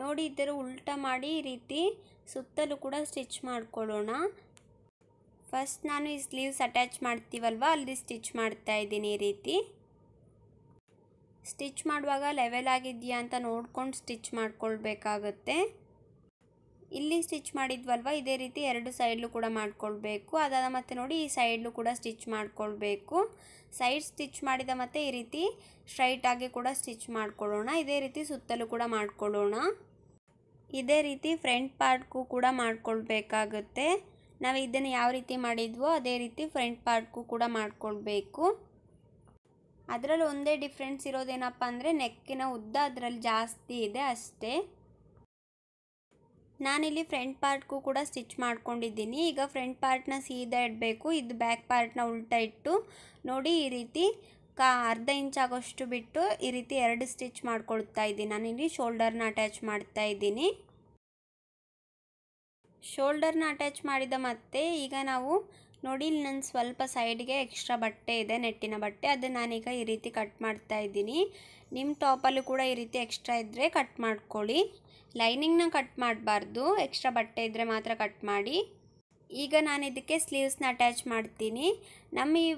ನೋಡಿ ಈ ಥರ ಉಲ್ಟಾ ಮಾಡಿ ಈ ರೀತಿ ಸುತ್ತಲೂ ಕೂಡ ಸ್ಟಿಚ್ ಮಾಡ್ಕೊಳ್ಳೋಣ ಫಸ್ಟ್ ನಾನು ಈ ಸ್ಲೀವ್ಸ್ ಅಟ್ಯಾಚ್ ಮಾಡ್ತೀವಲ್ವ ಅಲ್ಲಿ ಸ್ಟಿಚ್ ಮಾಡ್ತಾ ಇದ್ದೀನಿ ಈ ರೀತಿ ಸ್ಟಿಚ್ ಮಾಡುವಾಗ ಲೆವೆಲ್ ಆಗಿದೆಯಾ ಅಂತ ನೋಡ್ಕೊಂಡು ಸ್ಟಿಚ್ ಮಾಡ್ಕೊಳ್ಬೇಕಾಗತ್ತೆ ಇಲ್ಲಿ ಸ್ಟಿಚ್ ಮಾಡಿದ್ವಲ್ವ ಇದೇ ರೀತಿ ಎರಡು ಸೈಡ್ಲು ಕೂಡ ಮಾಡಿಕೊಳ್ಬೇಕು ಅದಾದ ಮತ್ತೆ ನೋಡಿ ಈ ಸೈಡ್ಲು ಕೂಡ ಸ್ಟಿಚ್ ಮಾಡಿಕೊಳ್ಬೇಕು ಸೈಡ್ ಸ್ಟಿಚ್ ಮಾಡಿದ ಮತ್ತೆ ಈ ರೀತಿ ಸ್ಟ್ರೈಟಾಗಿ ಕೂಡ ಸ್ಟಿಚ್ ಮಾಡ್ಕೊಳ್ಳೋಣ ಇದೇ ರೀತಿ ಸುತ್ತಲೂ ಕೂಡ ಮಾಡ್ಕೊಳ್ಳೋಣ ಇದೇ ರೀತಿ ಫ್ರಂಟ್ ಪಾರ್ಟ್ಗೂ ಕೂಡ ಮಾಡಿಕೊಳ್ಬೇಕಾಗುತ್ತೆ ನಾವು ಇದನ್ನು ಯಾವ ರೀತಿ ಮಾಡಿದ್ವೋ ಅದೇ ರೀತಿ ಫ್ರಂಟ್ ಪಾರ್ಟ್ಗೂ ಕೂಡ ಮಾಡಿಕೊಳ್ಬೇಕು ಅದರಲ್ಲಿ ಒಂದೇ ಡಿಫ್ರೆನ್ಸ್ ಇರೋದೇನಪ್ಪ ಅಂದರೆ ನೆಕ್ಕಿನ ಉದ್ದ ಅದರಲ್ಲಿ ಜಾಸ್ತಿ ಇದೆ ಅಷ್ಟೇ ನಾನಿಲ್ಲಿ ಫ್ರಂಟ್ ಪಾರ್ಟ್ಗೂ ಕೂಡ ಸ್ಟಿಚ್ ಮಾಡ್ಕೊಂಡಿದ್ದೀನಿ ಈಗ ಫ್ರಂಟ್ ಪಾರ್ಟ್ನ ಸೀದಾ ಇಡಬೇಕು ಇದು ಬ್ಯಾಕ್ ಪಾರ್ಟ್ನ ಉಲ್ಟಾ ಇಟ್ಟು ನೋಡಿ ಈ ರೀತಿ ಕಾ ಅರ್ಧ ಇಂಚ್ ಆಗೋಷ್ಟು ಬಿಟ್ಟು ಈ ರೀತಿ ಎರಡು ಸ್ಟಿಚ್ ಮಾಡ್ಕೊಳ್ತಾ ಇದ್ದೀನಿ ನಾನಿಲ್ಲಿ ಶೋಲ್ಡರ್ನ ಅಟ್ಯಾಚ್ ಮಾಡ್ತಾ ಇದ್ದೀನಿ ಶೋಲ್ಡರ್ನ ಅಟ್ಯಾಚ್ ಮಾಡಿದ ಮತ್ತೆ ಈಗ ನಾವು ನೋಡಿ ಇಲ್ಲಿ ನನ್ನ ಸ್ವಲ್ಪ ಸೈಡ್ಗೆ ಎಕ್ಸ್ಟ್ರಾ ಬಟ್ಟೆ ಇದೆ ನೆಟ್ಟಿನ ಬಟ್ಟೆ ಅದನ್ನು ನಾನೀಗ ಈ ರೀತಿ ಕಟ್ ಮಾಡ್ತಾ ಇದ್ದೀನಿ ನಿಮ್ಮ ಟಾಪಲ್ಲೂ ಕೂಡ ಈ ರೀತಿ ಎಕ್ಸ್ಟ್ರಾ ಇದ್ದರೆ ಕಟ್ ಮಾಡ್ಕೊಳ್ಳಿ ಲೈನಿಂಗ್ನ ಕಟ್ ಮಾಡಬಾರ್ದು ಎಕ್ಸ್ಟ್ರಾ ಬಟ್ಟೆ ಇದ್ದರೆ ಮಾತ್ರ ಕಟ್ ಮಾಡಿ ಈಗ ನಾನು ಇದಕ್ಕೆ ಸ್ಲೀವ್ಸ್ನ ಅಟ್ಯಾಚ್ ಮಾಡ್ತೀನಿ ನಮ್ಮ ಈ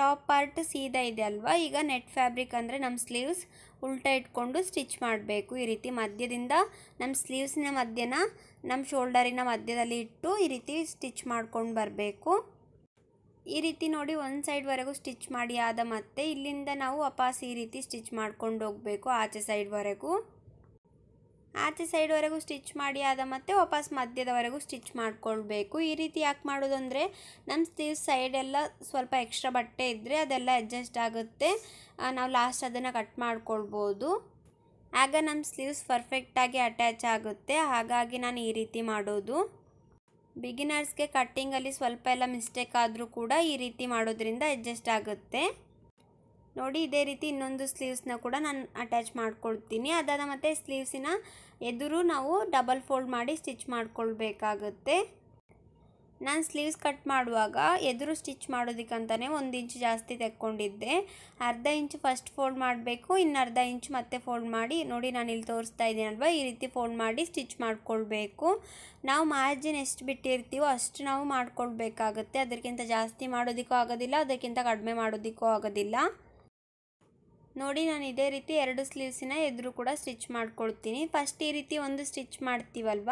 ಟಾಪ್ ಪಾರ್ಟ್ ಸೀದಾ ಇದೆ ಅಲ್ವಾ ಈಗ ನೆಟ್ ಫ್ಯಾಬ್ರಿಕ್ ಅಂದರೆ ನಮ್ಮ ಸ್ಲೀವ್ಸ್ ಉಲ್ಟಾ ಇಟ್ಕೊಂಡು ಸ್ಟಿಚ್ ಮಾಡಬೇಕು ಈ ರೀತಿ ಮಧ್ಯದಿಂದ ನಮ್ಮ ಸ್ಲೀವ್ಸ್ನ ಮಧ್ಯನ ನಮ್ಮ ಶೋಲ್ಡರಿನ ಮಧ್ಯದಲ್ಲಿ ಇಟ್ಟು ಈ ರೀತಿ ಸ್ಟಿಚ್ ಮಾಡ್ಕೊಂಡು ಬರಬೇಕು ಈ ರೀತಿ ನೋಡಿ ಒಂದು ಸೈಡ್ವರೆಗೂ ಸ್ಟಿಚ್ ಮಾಡಿ ಆದ ಮತ್ತೆ ಇಲ್ಲಿಂದ ನಾವು ಅಪಾಸಿ ಈ ರೀತಿ ಸ್ಟಿಚ್ ಮಾಡ್ಕೊಂಡು ಹೋಗಬೇಕು ಆಚೆ ಸೈಡ್ವರೆಗೂ ಆಚೆ ಸೈಡ್ವರೆಗೂ ಸ್ಟಿಚ್ ಮಾಡಿ ಆದ ಮತ್ತೆ ವಾಪಸ್ ಮಧ್ಯದವರೆಗೂ ಸ್ಟಿಚ್ ಮಾಡಿಕೊಳ್ಬೇಕು ಈ ರೀತಿ ಯಾಕೆ ಮಾಡೋದು ಅಂದರೆ ನಮ್ಮ ಸ್ಲೀವ್ ಸೈಡೆಲ್ಲ ಸ್ವಲ್ಪ ಎಕ್ಸ್ಟ್ರಾ ಬಟ್ಟೆ ಇದ್ದರೆ ಅದೆಲ್ಲ ಅಡ್ಜಸ್ಟ್ ಆಗುತ್ತೆ ನಾವು ಲಾಸ್ಟ್ ಅದನ್ನು ಕಟ್ ಮಾಡ್ಕೊಳ್ಬೋದು ಆಗ ನಮ್ಮ ಸ್ಲೀವ್ಸ್ ಪರ್ಫೆಕ್ಟಾಗಿ ಅಟ್ಯಾಚ್ ಆಗುತ್ತೆ ಹಾಗಾಗಿ ನಾನು ಈ ರೀತಿ ಮಾಡೋದು ಬಿಗಿನರ್ಸ್ಗೆ ಕಟ್ಟಿಂಗಲ್ಲಿ ಸ್ವಲ್ಪ ಎಲ್ಲ ಮಿಸ್ಟೇಕ್ ಆದರೂ ಕೂಡ ಈ ರೀತಿ ಮಾಡೋದ್ರಿಂದ ಅಡ್ಜಸ್ಟ್ ಆಗುತ್ತೆ ನೋಡಿ ಇದೇ ರೀತಿ ಇನ್ನೊಂದು ಸ್ಲೀವ್ಸ್ನ ಕೂಡ ನಾನು ಅಟ್ಯಾಚ್ ಮಾಡ್ಕೊಳ್ತೀನಿ ಅದಾದ ಮತ್ತು ಸ್ಲೀವ್ಸಿನ ಎದುರು ನಾವು ಡಬಲ್ ಫೋಲ್ಡ್ ಮಾಡಿ ಸ್ಟಿಚ್ ಮಾಡ್ಕೊಳ್ಬೇಕಾಗುತ್ತೆ ನಾನು ಸ್ಲೀವ್ಸ್ ಕಟ್ ಮಾಡುವಾಗ ಎದುರು ಸ್ಟಿಚ್ ಮಾಡೋದಕ್ಕಂತಾನೆ ಒಂದು ಇಂಚ್ ಜಾಸ್ತಿ ತೆಕ್ಕೊಂಡಿದ್ದೆ ಅರ್ಧ ಇಂಚ್ ಫಸ್ಟ್ ಫೋಲ್ಡ್ ಮಾಡಬೇಕು ಇನ್ನು ಅರ್ಧ ಇಂಚ್ ಮತ್ತೆ ಫೋಲ್ಡ್ ಮಾಡಿ ನೋಡಿ ನಾನು ಇಲ್ಲಿ ತೋರಿಸ್ತಾ ಇದ್ದೀನಲ್ವ ಈ ರೀತಿ ಫೋಲ್ಡ್ ಮಾಡಿ ಸ್ಟಿಚ್ ಮಾಡ್ಕೊಳ್ಬೇಕು ನಾವು ಮಾರ್ಜಿನ್ ಎಷ್ಟು ಬಿಟ್ಟಿರ್ತೀವೋ ಅಷ್ಟು ನಾವು ಮಾಡ್ಕೊಳ್ಬೇಕಾಗುತ್ತೆ ಅದಕ್ಕಿಂತ ಜಾಸ್ತಿ ಮಾಡೋದಕ್ಕೂ ಆಗೋದಿಲ್ಲ ಅದಕ್ಕಿಂತ ಕಡಿಮೆ ಮಾಡೋದಕ್ಕೂ ಆಗೋದಿಲ್ಲ ನೋಡಿ ನಾನು ಇದೇ ರೀತಿ ಎರಡು ಸ್ಲೀವ್ಸಿನ ಎದುರು ಕೂಡ ಸ್ಟಿಚ್ ಮಾಡ್ಕೊಳ್ತೀನಿ ಫಸ್ಟ್ ಈ ರೀತಿ ಒಂದು ಸ್ಟಿಚ್ ಮಾಡ್ತೀವಲ್ವ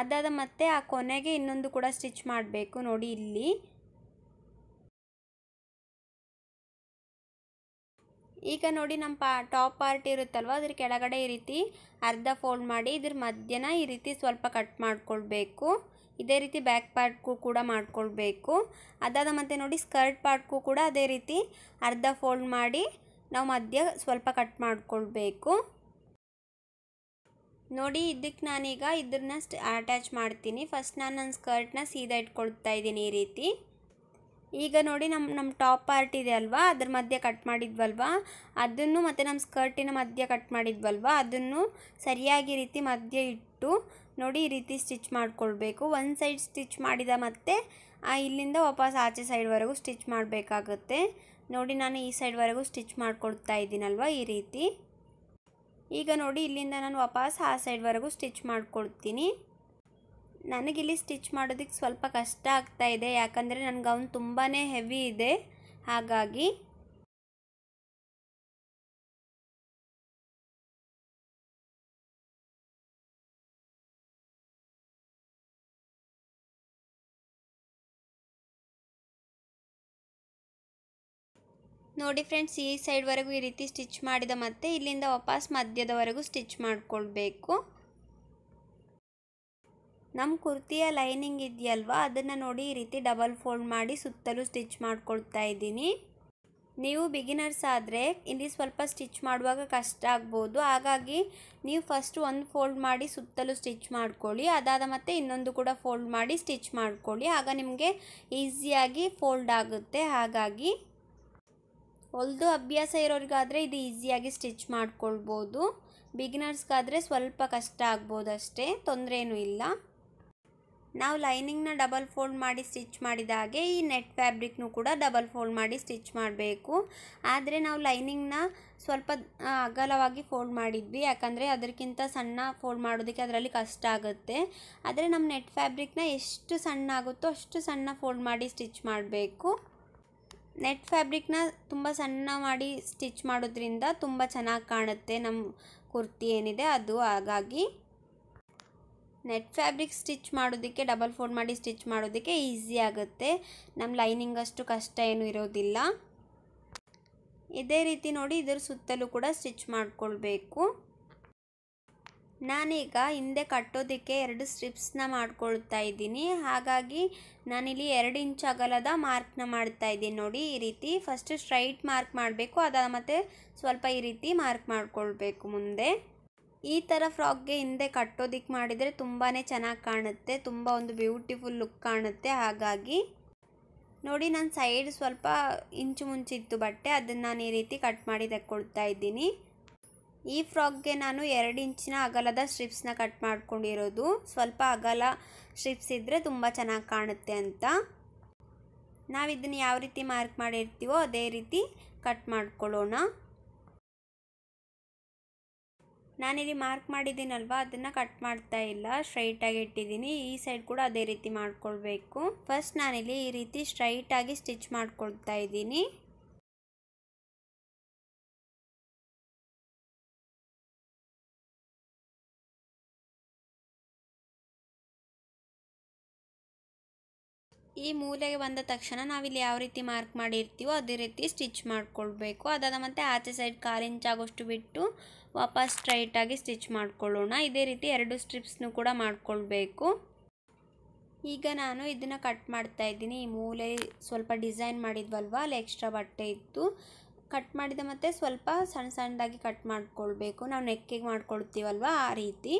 ಅದಾದ ಮತ್ತೆ ಆ ಕೊನೆಗೆ ಇನ್ನೊಂದು ಕೂಡ ಸ್ಟಿಚ್ ಮಾಡಬೇಕು ನೋಡಿ ಇಲ್ಲಿ ಈಗ ನೋಡಿ ನಮ್ಮ ಪಾ ಟಾಪ್ ಪಾರ್ಟ್ ಇರುತ್ತಲ್ವ ಅದ್ರ ಕೆಳಗಡೆ ಈ ರೀತಿ ಅರ್ಧ ಫೋಲ್ಡ್ ಮಾಡಿ ಇದ್ರ ಮಧ್ಯನ ಈ ರೀತಿ ಸ್ವಲ್ಪ ಕಟ್ ಮಾಡ್ಕೊಳ್ಬೇಕು ಇದೇ ರೀತಿ ಬ್ಯಾಕ್ ಪಾರ್ಟ್ಗೂ ಕೂಡ ಮಾಡ್ಕೊಳ್ಬೇಕು ಅದಾದ ಮತ್ತೆ ನೋಡಿ ಸ್ಕರ್ಟ್ ಪಾರ್ಟ್ಗೂ ಕೂಡ ಅದೇ ರೀತಿ ಅರ್ಧ ಫೋಲ್ಡ್ ಮಾಡಿ ನಾವು ಮಧ್ಯ ಸ್ವಲ್ಪ ಕಟ್ ಮಾಡಿಕೊಳ್ಬೇಕು ನೋಡಿ ಇದಕ್ಕೆ ನಾನೀಗ ಇದನ್ನ ಅಟ್ಯಾಚ್ ಮಾಡ್ತೀನಿ ಫಸ್ಟ್ ನಾನು ನನ್ನ ಸ್ಕರ್ಟ್ನ ಸೀದಾ ಇಟ್ಕೊಳ್ತಾ ಇದ್ದೀನಿ ಈ ರೀತಿ ಈಗ ನೋಡಿ ನಮ್ಮ ನಮ್ಮ ಟಾಪ್ ಪಾರ್ಟ್ ಇದೆ ಅಲ್ವಾ ಅದ್ರ ಮಧ್ಯೆ ಕಟ್ ಮಾಡಿದ್ವಲ್ವಾ ಅದನ್ನು ಮತ್ತು ನಮ್ಮ ಸ್ಕರ್ಟಿನ ಮಧ್ಯೆ ಕಟ್ ಮಾಡಿದ್ವಲ್ವಾ ಅದನ್ನು ಸರಿಯಾಗಿ ರೀತಿ ಮಧ್ಯೆ ಇಟ್ಟು ನೋಡಿ ಈ ರೀತಿ ಸ್ಟಿಚ್ ಮಾಡಿಕೊಳ್ಬೇಕು ಒಂದು ಸೈಡ್ ಸ್ಟಿಚ್ ಮಾಡಿದ ಮತ್ತು ಇಲ್ಲಿಂದ ವಾಪಸ್ ಆಚೆ ಸೈಡ್ವರೆಗೂ ಸ್ಟಿಚ್ ಮಾಡಬೇಕಾಗುತ್ತೆ ನೋಡಿ ನಾನು ಈ ಸೈಡ್ವರೆಗೂ ಸ್ಟಿಚ್ ಮಾಡಿಕೊಡ್ತಾ ಇದ್ದೀನಲ್ವ ಈ ರೀತಿ ಈಗ ನೋಡಿ ಇಲ್ಲಿಂದ ನಾನು ವಾಪಸ್ ಆ ಸೈಡ್ವರೆಗೂ ಸ್ಟಿಚ್ ಮಾಡಿಕೊಡ್ತೀನಿ ನನಗಿಲ್ಲಿ ಸ್ಟಿಚ್ ಮಾಡೋದಕ್ಕೆ ಸ್ವಲ್ಪ ಕಷ್ಟ ಆಗ್ತಾ ಇದೆ ಯಾಕಂದರೆ ನನ್ನ ಗೌನ್ ತುಂಬಾ ಹೆವಿ ಇದೆ ಹಾಗಾಗಿ ನೋಡಿ ಫ್ರೆಂಡ್ಸ್ ಈ ಸೈಡ್ವರೆಗೂ ಈ ರೀತಿ ಸ್ಟಿಚ್ ಮಾಡಿದ ಮತ್ತೆ ಇಲ್ಲಿಂದ ವಾಪಸ್ ಮಧ್ಯದವರೆಗೂ ಸ್ಟಿಚ್ ಮಾಡಿಕೊಳ್ಬೇಕು ನಮ್ಮ ಕುರ್ತಿಯ ಲೈನಿಂಗ್ ಇದೆಯಲ್ವಾ ಅದನ್ನು ನೋಡಿ ಈ ರೀತಿ ಡಬಲ್ ಫೋಲ್ಡ್ ಮಾಡಿ ಸುತ್ತಲೂ ಸ್ಟಿಚ್ ಮಾಡಿಕೊಳ್ತಾ ಇದ್ದೀನಿ ನೀವು ಬಿಗಿನರ್ಸ್ ಆದರೆ ಇಲ್ಲಿ ಸ್ವಲ್ಪ ಸ್ಟಿಚ್ ಮಾಡುವಾಗ ಕಷ್ಟ ಆಗ್ಬೋದು ಹಾಗಾಗಿ ನೀವು ಫಸ್ಟ್ ಒಂದು ಫೋಲ್ಡ್ ಮಾಡಿ ಸುತ್ತಲೂ ಸ್ಟಿಚ್ ಮಾಡ್ಕೊಳ್ಳಿ ಅದಾದ ಮತ್ತೆ ಇನ್ನೊಂದು ಕೂಡ ಫೋಲ್ಡ್ ಮಾಡಿ ಸ್ಟಿಚ್ ಮಾಡ್ಕೊಳ್ಳಿ ಆಗ ನಿಮಗೆ ಈಸಿಯಾಗಿ ಫೋಲ್ಡ್ ಆಗುತ್ತೆ ಹಾಗಾಗಿ ಹೊಲಿದು ಅಭ್ಯಾಸ ಇರೋರಿಗಾದರೆ ಇದು ಈಸಿಯಾಗಿ ಸ್ಟಿಚ್ ಮಾಡ್ಕೊಳ್ಬೋದು ಬಿಗಿನರ್ಸ್ಗಾದರೆ ಸ್ವಲ್ಪ ಕಷ್ಟ ಆಗ್ಬೋದು ಅಷ್ಟೇ ತೊಂದರೆ ಇಲ್ಲ ನಾವು ಲೈನಿಂಗ್ನ ಡಬಲ್ ಫೋಲ್ಡ್ ಮಾಡಿ ಸ್ಟಿಚ್ ಮಾಡಿದ ಹಾಗೆ ಈ ನೆಟ್ ಫ್ಯಾಬ್ರಿಕ್ನು ಕೂಡ ಡಬಲ್ ಫೋಲ್ಡ್ ಮಾಡಿ ಸ್ಟಿಚ್ ಮಾಡಬೇಕು ಆದರೆ ನಾವು ಲೈನಿಂಗ್ನ ಸ್ವಲ್ಪ ಅಗಲವಾಗಿ ಫೋಲ್ಡ್ ಮಾಡಿದ್ವಿ ಯಾಕಂದರೆ ಅದಕ್ಕಿಂತ ಸಣ್ಣ ಫೋಲ್ಡ್ ಮಾಡೋದಕ್ಕೆ ಅದರಲ್ಲಿ ಕಷ್ಟ ಆಗುತ್ತೆ ಆದರೆ ನಮ್ಮ ನೆಟ್ ಫ್ಯಾಬ್ರಿಕ್ನ ಎಷ್ಟು ಸಣ್ಣ ಆಗುತ್ತೋ ಅಷ್ಟು ಸಣ್ಣ ಫೋಲ್ಡ್ ಮಾಡಿ ಸ್ಟಿಚ್ ಮಾಡಬೇಕು ನೆಟ್ ಫ್ಯಾಬ್ರಿಕ್ನ ತುಂಬ ಸಣ್ಣ ಮಾಡಿ ಸ್ಟಿಚ್ ಮಾಡೋದ್ರಿಂದ ತುಂಬ ಚೆನ್ನಾಗಿ ಕಾಣುತ್ತೆ ನಮ್ಮ ಕುರ್ತಿ ಏನಿದೆ ಅದು ಹಾಗಾಗಿ ನೆಟ್ ಫ್ಯಾಬ್ರಿಕ್ ಸ್ಟಿಚ್ ಮಾಡೋದಕ್ಕೆ ಡಬಲ್ ಫೋಲ್ಡ್ ಮಾಡಿ ಸ್ಟಿಚ್ ಮಾಡೋದಕ್ಕೆ ಈಸಿ ಆಗುತ್ತೆ ನಮ್ಮ ಲೈನಿಂಗ್ ಅಷ್ಟು ಕಷ್ಟ ಏನು ಇರೋದಿಲ್ಲ ಇದೇ ರೀತಿ ನೋಡಿ ಇದರ ಸುತ್ತಲೂ ಕೂಡ ಸ್ಟಿಚ್ ಮಾಡಿಕೊಳ್ಬೇಕು ನಾನೀಗ ಹಿಂದೆ ಕಟ್ಟೋದಕ್ಕೆ ಎರಡು ಸ್ಟ್ರಿಪ್ಸ್ನ ಮಾಡ್ಕೊಳ್ತಾ ಇದ್ದೀನಿ ಹಾಗಾಗಿ ನಾನಿಲ್ಲಿ ಎರಡು ಇಂಚ್ ಅಗಲದ ಮಾರ್ಕ್ನ ಮಾಡ್ತಾ ಇದ್ದೀನಿ ನೋಡಿ ಈ ರೀತಿ ಫಸ್ಟ್ ಸ್ಟ್ರೈಟ್ ಮಾರ್ಕ್ ಮಾಡಬೇಕು ಅದ ಮತ್ತು ಸ್ವಲ್ಪ ಈ ರೀತಿ ಮಾರ್ಕ್ ಮಾಡಿಕೊಳ್ಬೇಕು ಮುಂದೆ ಈ ಥರ ಫ್ರಾಕ್ಗೆ ಹಿಂದೆ ಕಟ್ಟೋದಿಕ್ಕೆ ಮಾಡಿದರೆ ತುಂಬಾ ಚೆನ್ನಾಗಿ ಕಾಣುತ್ತೆ ತುಂಬ ಒಂದು ಬ್ಯೂಟಿಫುಲ್ ಲುಕ್ ಕಾಣುತ್ತೆ ಹಾಗಾಗಿ ನೋಡಿ ನಾನು ಸೈಡ್ ಸ್ವಲ್ಪ ಇಂಚು ಮುಂಚಿತ್ತು ಬಟ್ಟೆ ಅದನ್ನು ನಾನು ಈ ರೀತಿ ಕಟ್ ಮಾಡಿ ತಕ್ಕೊಳ್ತಾ ಇದ್ದೀನಿ ಈ ಫ್ರಾಕ್ಗೆ ನಾನು ಎರಡು ಇಂಚಿನ ಅಗಲದ ಸ್ಟ್ರಿಪ್ಸ್ನ ಕಟ್ ಮಾಡ್ಕೊಂಡಿರೋದು ಸ್ವಲ್ಪ ಅಗಲ ಸ್ಟ್ರಿಪ್ಸ್ ಇದ್ದರೆ ತುಂಬ ಚೆನ್ನಾಗಿ ಕಾಣುತ್ತೆ ಅಂತ ನಾವು ಇದನ್ನು ಯಾವ ರೀತಿ ಮಾರ್ಕ್ ಮಾಡಿರ್ತೀವೋ ಅದೇ ರೀತಿ ಕಟ್ ಮಾಡ್ಕೊಳ್ಳೋಣ ನಾನಿಲ್ಲಿ ಮಾರ್ಕ್ ಮಾಡಿದ್ದೀನಲ್ವ ಅದನ್ನು ಕಟ್ ಮಾಡ್ತಾ ಇಲ್ಲ ಸ್ಟ್ರೈಟಾಗಿ ಇಟ್ಟಿದ್ದೀನಿ ಈ ಸೈಡ್ ಕೂಡ ಅದೇ ರೀತಿ ಮಾಡ್ಕೊಳ್ಬೇಕು ಫಸ್ಟ್ ನಾನಿಲ್ಲಿ ಈ ರೀತಿ ಸ್ಟ್ರೈಟಾಗಿ ಸ್ಟಿಚ್ ಮಾಡ್ಕೊಳ್ತಾ ಇದ್ದೀನಿ ಈ ಮೂಲೆಗೆ ಬಂದ ತಕ್ಷಣ ನಾವಿಲ್ಲಿ ಯಾವ ರೀತಿ ಮಾರ್ಕ್ ಮಾಡಿರ್ತೀವೋ ಅದೇ ರೀತಿ ಸ್ಟಿಚ್ ಮಾಡಿಕೊಳ್ಬೇಕು ಅದಾದ ಮತ್ತೆ ಆಚೆ ಸೈಡ್ ಕಾಲು ಇಂಚ್ ಆಗೋಷ್ಟು ಬಿಟ್ಟು ವಾಪಸ್ ಸ್ಟ್ರೈಟಾಗಿ ಸ್ಟಿಚ್ ಮಾಡ್ಕೊಳ್ಳೋಣ ಇದೇ ರೀತಿ ಎರಡು ಸ್ಟ್ರಿಪ್ಸ್ನು ಕೂಡ ಮಾಡಿಕೊಳ್ಬೇಕು ಈಗ ನಾನು ಇದನ್ನು ಕಟ್ ಮಾಡ್ತಾ ಇದ್ದೀನಿ ಈ ಮೂಲೆ ಸ್ವಲ್ಪ ಡಿಸೈನ್ ಮಾಡಿದ್ವಲ್ವಾ ಅಲ್ಲಿ ಎಕ್ಸ್ಟ್ರಾ ಬಟ್ಟೆ ಇತ್ತು ಕಟ್ ಮಾಡಿದ ಮತ್ತೆ ಸ್ವಲ್ಪ ಸಣ್ಣ ಸಣ್ಣದಾಗಿ ಕಟ್ ಮಾಡ್ಕೊಳ್ಬೇಕು ನಾವು ನೆಕ್ಕಿಗೆ ಮಾಡ್ಕೊಳ್ತೀವಲ್ವ ಆ ರೀತಿ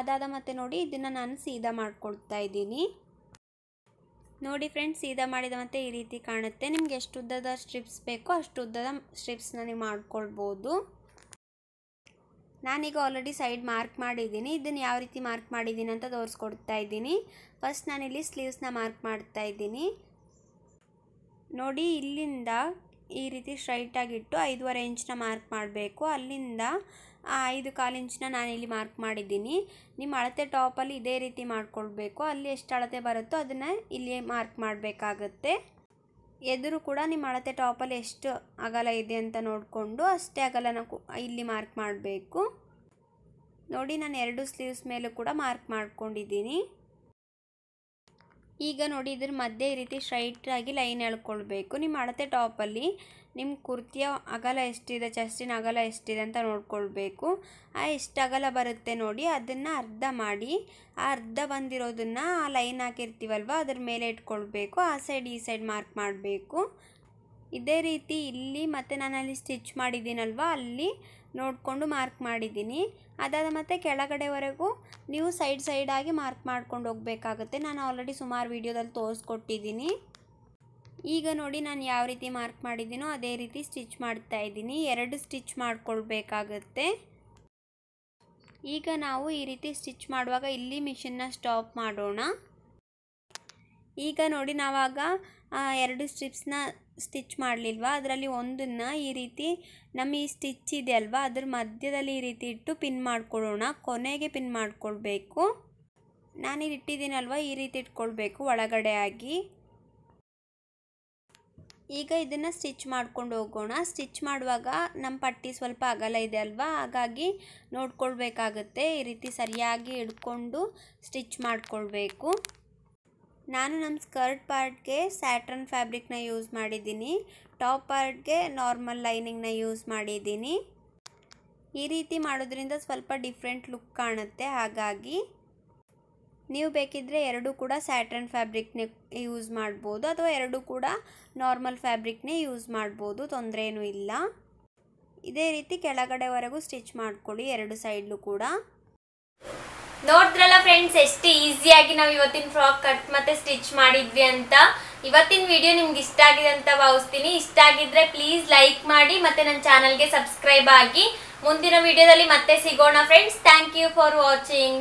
ಅದಾದ ಮತ್ತೆ ನೋಡಿ ಇದನ್ನು ನಾನು ಸೀದಾ ಮಾಡ್ಕೊಳ್ತಾ ಇದ್ದೀನಿ ನೋಡಿ ಫ್ರೆಂಡ್ಸ್ ಸೀದಾ ಮಾಡಿದವಂತೆ ಈ ರೀತಿ ಕಾಣುತ್ತೆ ನಿಮ್ಗೆ ಎಷ್ಟು ಉದ್ದದ ಸ್ಟ್ರಿಪ್ಸ್ ಬೇಕೋ ಅಷ್ಟು ಉದ್ದದ ಸ್ಟ್ರಿಪ್ಸ್ನ ನೀವು ಮಾಡ್ಕೊಳ್ಬೋದು ನಾನೀಗ ಆಲ್ರೆಡಿ ಸೈಡ್ ಮಾರ್ಕ್ ಮಾಡಿದ್ದೀನಿ ಇದನ್ನು ಯಾವ ರೀತಿ ಮಾರ್ಕ್ ಮಾಡಿದ್ದೀನಿ ಅಂತ ತೋರಿಸ್ಕೊಡ್ತಾ ಇದ್ದೀನಿ ಫಸ್ಟ್ ನಾನಿಲ್ಲಿ ಸ್ಲೀವ್ಸ್ನ ಮಾರ್ಕ್ ಮಾಡ್ತಾ ಇದ್ದೀನಿ ನೋಡಿ ಇಲ್ಲಿಂದ ಈ ರೀತಿ ಸ್ಟ್ರೈಟಾಗಿಟ್ಟು ಐದುವರೆ ಇಂಚ್ನ ಮಾರ್ಕ್ ಮಾಡಬೇಕು ಅಲ್ಲಿಂದ ಆ ಐದು ಕಾಲು ಇಂಚನ್ನ ನಾನಿಲ್ಲಿ ಮಾರ್ಕ್ ಮಾಡಿದ್ದೀನಿ ನಿಮ್ಮ ಅಳತೆ ಟಾಪಲ್ಲಿ ಇದೇ ರೀತಿ ಮಾಡಿಕೊಳ್ಬೇಕು ಅಲ್ಲಿ ಎಷ್ಟು ಅಳತೆ ಬರುತ್ತೋ ಅದನ್ನು ಇಲ್ಲಿ ಮಾರ್ಕ್ ಮಾಡಬೇಕಾಗತ್ತೆ ಎದುರು ಕೂಡ ನಿಮ್ಮ ಅಳತೆ ಟಾಪಲ್ಲಿ ಎಷ್ಟು ಅಗಲ ಇದೆ ಅಂತ ನೋಡಿಕೊಂಡು ಅಷ್ಟೇ ಅಗಲನ ಇಲ್ಲಿ ಮಾರ್ಕ್ ಮಾಡಬೇಕು ನೋಡಿ ನಾನು ಎರಡು ಸ್ಲೀವ್ಸ್ ಮೇಲೂ ಕೂಡ ಮಾರ್ಕ್ ಮಾಡ್ಕೊಂಡಿದ್ದೀನಿ ಈಗ ನೋಡಿ ಇದ್ರ ಮಧ್ಯೆ ಈ ರೀತಿ ಸ್ಟ್ರೈಟಾಗಿ ಲೈನ್ ಎಳ್ಕೊಳ್ಬೇಕು ನಿಮ್ಮ ಅಳತೆ ಟಾಪಲ್ಲಿ ನಿಮ್ಮ ಕುರ್ತಿಯ ಅಗಲ ಎಷ್ಟಿದೆ ಚೆಸ್ಟಿನ ಅಗಲ ಎಷ್ಟಿದೆ ಅಂತ ನೋಡ್ಕೊಳ್ಬೇಕು ಆ ಎಷ್ಟು ಅಗಲ ಬರುತ್ತೆ ನೋಡಿ ಅದನ್ನು ಅರ್ಧ ಮಾಡಿ ಆ ಅರ್ಧ ಬಂದಿರೋದನ್ನು ಆ ಲೈನ್ ಹಾಕಿರ್ತೀವಲ್ವ ಅದ್ರ ಮೇಲೆ ಇಟ್ಕೊಳ್ಬೇಕು ಆ ಸೈಡ್ ಈ ಸೈಡ್ ಮಾರ್ಕ್ ಮಾಡಬೇಕು ಇದೇ ರೀತಿ ಇಲ್ಲಿ ಮತ್ತು ಅಲ್ಲಿ ಸ್ಟಿಚ್ ಮಾಡಿದ್ದೀನಲ್ವ ಅಲ್ಲಿ ನೋಡಿಕೊಂಡು ಮಾರ್ಕ್ ಮಾಡಿದ್ದೀನಿ ಅದಾದ ಮತ್ತು ಕೆಳಗಡೆವರೆಗೂ ನೀವು ಸೈಡ್ ಸೈಡಾಗಿ ಮಾರ್ಕ್ ಮಾಡ್ಕೊಂಡು ಹೋಗಬೇಕಾಗುತ್ತೆ ನಾನು ಆಲ್ರೆಡಿ ಸುಮಾರು ವೀಡಿಯೋದಲ್ಲಿ ತೋರಿಸ್ಕೊಟ್ಟಿದ್ದೀನಿ ಈಗ ನೋಡಿ ನಾನು ಯಾವ ರೀತಿ ಮಾರ್ಕ್ ಮಾಡಿದ್ದೀನೋ ಅದೇ ರೀತಿ ಸ್ಟಿಚ್ ಮಾಡ್ತಾ ಇದ್ದೀನಿ ಎರಡು ಸ್ಟಿಚ್ ಮಾಡಿಕೊಳ್ಬೇಕಾಗತ್ತೆ ಈಗ ನಾವು ಈ ರೀತಿ ಸ್ಟಿಚ್ ಮಾಡುವಾಗ ಇಲ್ಲಿ ಮಿಷಿನ್ನ ಸ್ಟಾಪ್ ಮಾಡೋಣ ಈಗ ನೋಡಿ ನಾವಾಗ ಎರಡು ಸ್ಟ್ರಿಪ್ಸ್ನ ಸ್ಟಿಚ್ ಮಾಡಲಿಲ್ವ ಅದರಲ್ಲಿ ಒಂದನ್ನು ಈ ರೀತಿ ನಮ್ಮ ಈ ಸ್ಟಿಚ್ ಇದೆ ಅಲ್ವಾ ಅದ್ರ ಮಧ್ಯದಲ್ಲಿ ಈ ರೀತಿ ಇಟ್ಟು ಪಿನ್ ಮಾಡ್ಕೊಳ್ಳೋಣ ಕೊನೆಗೆ ಪಿನ್ ಮಾಡಿಕೊಳ್ಬೇಕು ನಾನು ಇಟ್ಟಿದ್ದೀನಲ್ವ ಈ ರೀತಿ ಇಟ್ಕೊಳ್ಬೇಕು ಒಳಗಡೆ ಆಗಿ ಈಗ ಇದನ್ನು ಸ್ಟಿಚ್ ಮಾಡ್ಕೊಂಡು ಹೋಗೋಣ ಸ್ಟಿಚ್ ಮಾಡುವಾಗ ನಮ್ಮ ಪಟ್ಟಿ ಸ್ವಲ್ಪ ಅಗಲ ಇದೆ ಅಲ್ವಾ ಹಾಗಾಗಿ ನೋಡ್ಕೊಳ್ಬೇಕಾಗತ್ತೆ ಈ ರೀತಿ ಸರಿಯಾಗಿ ಹಿಡ್ಕೊಂಡು ಸ್ಟಿಚ್ ಮಾಡಿಕೊಳ್ಬೇಕು ನಾನು ನಮ್ಮ ಸ್ಕರ್ಟ್ ಪಾರ್ಟ್ಗೆ ಸ್ಯಾಟ್ರನ್ ಫ್ಯಾಬ್ರಿಕ್ನ ಯೂಸ್ ಮಾಡಿದ್ದೀನಿ ಟಾಪ್ ಪಾರ್ಟ್ಗೆ ನಾರ್ಮಲ್ ಲೈನಿಂಗ್ನ ಯೂಸ್ ಮಾಡಿದ್ದೀನಿ ಈ ರೀತಿ ಮಾಡೋದ್ರಿಂದ ಸ್ವಲ್ಪ ಡಿಫ್ರೆಂಟ್ ಲುಕ್ ಕಾಣುತ್ತೆ ಹಾಗಾಗಿ ನೀವು ಬೇಕಿದ್ದರೆ ಎರಡೂ ಕೂಡ ಸ್ಯಾಟ್ರನ್ ಫ್ಯಾಬ್ರಿಕ್ನೇ ಯೂಸ್ ಮಾಡ್ಬೋದು ಅಥವಾ ಎರಡೂ ಕೂಡ ನಾರ್ಮಲ್ ಫ್ಯಾಬ್ರಿಕ್ನೇ ಯೂಸ್ ಮಾಡ್ಬೋದು ತೊಂದರೆ ಏನೂ ಇಲ್ಲ ಇದೇ ರೀತಿ ಕೆಳಗಡೆವರೆಗೂ ಸ್ಟಿಚ್ ಮಾಡ್ಕೊಳ್ಳಿ ಎರಡು ಸೈಡ್ಲು ಕೂಡ ನೋಡಿದ್ರಲ್ಲ ಫ್ರೆಂಡ್ಸ್ ಎಷ್ಟು ಈಸಿಯಾಗಿ ನಾವು ಇವತ್ತಿನ ಫ್ರಾಕ್ ಕಟ್ ಮತ್ತೆ ಸ್ಟಿಚ್ ಮಾಡಿದ್ವಿ ಅಂತ ಇವತ್ತಿನ ವಿಡಿಯೋ ನಿಮ್ಗೆ ಇಷ್ಟ ಆಗಿದೆ ಅಂತ ಭಾವಿಸ್ತೀನಿ ಇಷ್ಟ ಆಗಿದ್ರೆ ಪ್ಲೀಸ್ ಲೈಕ್ ಮಾಡಿ ಮತ್ತೆ ನನ್ನ ಚಾನಲ್ಗೆ ಸಬ್ಸ್ಕ್ರೈಬ್ ಆಗಿ ಮುಂದಿನ ವಿಡಿಯೋದಲ್ಲಿ ಮತ್ತೆ ಸಿಗೋಣ friends thank you for watching